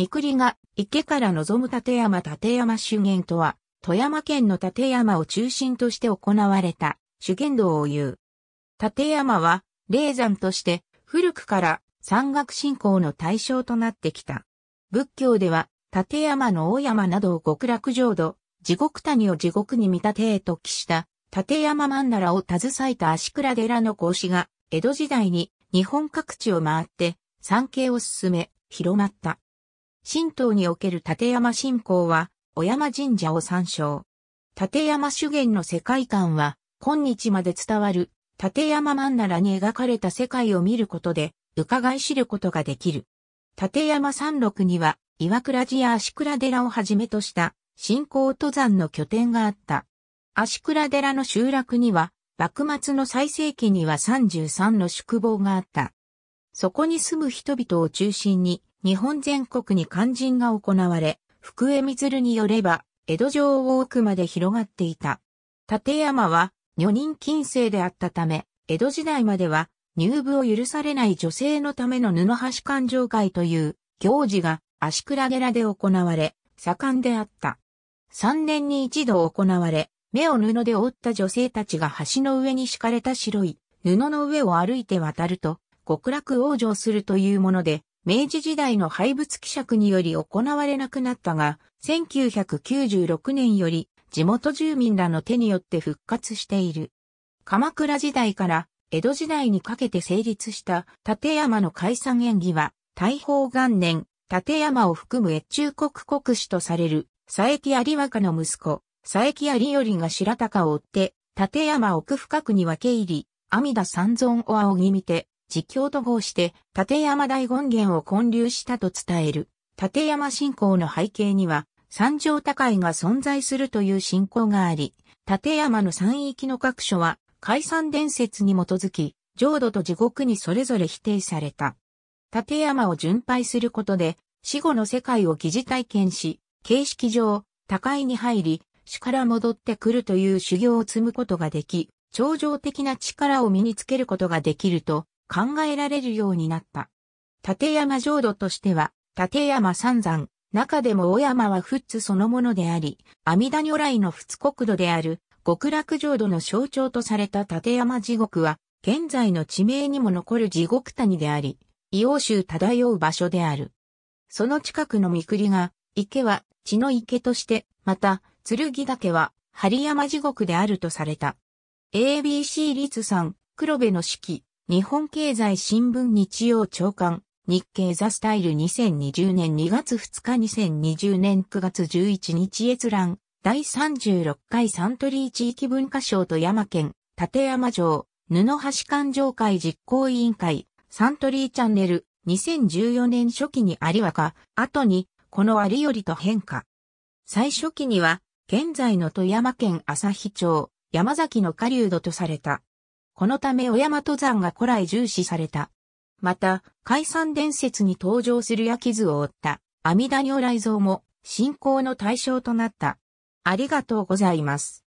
三栗が池から望む立山立山修験とは、富山県の立山を中心として行われた修験道を言う。立山は、霊山として古くから山岳信仰の対象となってきた。仏教では、立山の大山などを極楽浄土、地獄谷を地獄に見立てと記した立山曼荼羅を携えた足倉寺の孔子が、江戸時代に日本各地を回って、山系を進め、広まった。神道における立山信仰は、小山神社を参照。立山修験の世界観は、今日まで伝わる、立山万奈良に描かれた世界を見ることで、伺い知ることができる。立山山麓には、岩倉寺や足倉寺をはじめとした、信仰登山の拠点があった。足倉寺の集落には、幕末の最盛期には33の宿坊があった。そこに住む人々を中心に、日本全国に肝心が行われ、福江光によれば、江戸城を奥まで広がっていた。立山は、女人禁制であったため、江戸時代までは、入部を許されない女性のための布橋勘定会という行事が足倉寺で行われ、盛んであった。三年に一度行われ、目を布で覆った女性たちが橋の上に敷かれた白い布の上を歩いて渡ると、極楽往生するというもので、明治時代の廃物希釈により行われなくなったが、1996年より地元住民らの手によって復活している。鎌倉時代から江戸時代にかけて成立した立山の解散演技は、大宝元年、立山を含む越中国国史とされる佐伯有若の息子、佐伯有頼が白鷹を追って、立山奥深くに分け入り、阿弥陀三尊を仰ぎ見て、実況と合して、立山大権現を建立したと伝える。立山信仰の背景には、三条高いが存在するという信仰があり、立山の三域の各所は、解散伝説に基づき、浄土と地獄にそれぞれ否定された。立山を巡拝することで、死後の世界を疑似体験し、形式上、高いに入り、死から戻ってくるという修行を積むことができ、超常的な力を身につけることができると、考えられるようになった。立山浄土としては、立山三山、中でも大山は富津そのものであり、阿弥陀如来の仏国土である極楽浄土の象徴とされた立山地獄は、現在の地名にも残る地獄谷であり、異王州漂う場所である。その近くの御栗が、池は血の池として、また、剣岳は、針山地獄であるとされた。ABC 律さん、黒部の四季、日本経済新聞日曜長官、日経ザスタイル2020年2月2日2020年9月11日閲覧、第36回サントリー地域文化賞富山県、立山城、布橋環状会実行委員会、サントリーチャンネル、2014年初期にあわ若、後に、このありよりと変化。最初期には、現在の富山県朝日町、山崎の狩人とされた。このため小山登山が古来重視された。また、解散伝説に登場する焼き図を負った阿弥陀如来像も信仰の対象となった。ありがとうございます。